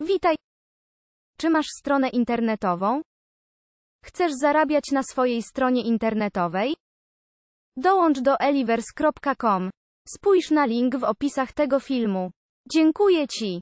Witaj. Czy masz stronę internetową? Chcesz zarabiać na swojej stronie internetowej? Dołącz do elivers.com. Spójrz na link w opisach tego filmu. Dziękuję Ci.